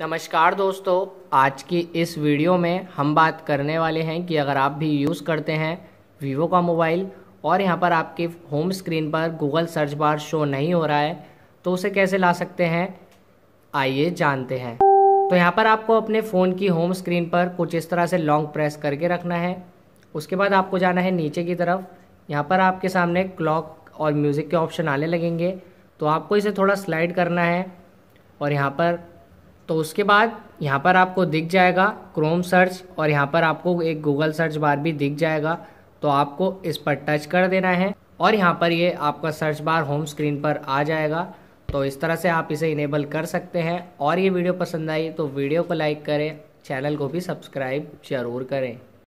नमस्कार दोस्तों आज की इस वीडियो में हम बात करने वाले हैं कि अगर आप भी यूज़ करते हैं वीवो का मोबाइल और यहाँ पर आपके होम स्क्रीन पर गूगल सर्च बार शो नहीं हो रहा है तो उसे कैसे ला सकते हैं आइए जानते हैं तो यहाँ पर आपको अपने फ़ोन की होम स्क्रीन पर कुछ इस तरह से लॉन्ग प्रेस करके रखना है उसके बाद आपको जाना है नीचे की तरफ यहाँ पर आपके सामने क्लॉक और म्यूज़िक के ऑप्शन आने लगेंगे तो आपको इसे थोड़ा स्लाइड करना है और यहाँ पर तो उसके बाद यहाँ पर आपको दिख जाएगा क्रोम सर्च और यहाँ पर आपको एक गूगल सर्च बार भी दिख जाएगा तो आपको इस पर टच कर देना है और यहाँ पर ये आपका सर्च बार होम स्क्रीन पर आ जाएगा तो इस तरह से आप इसे इनेबल कर सकते हैं और ये वीडियो पसंद आई तो वीडियो को लाइक करें चैनल को भी सब्सक्राइब जरूर करें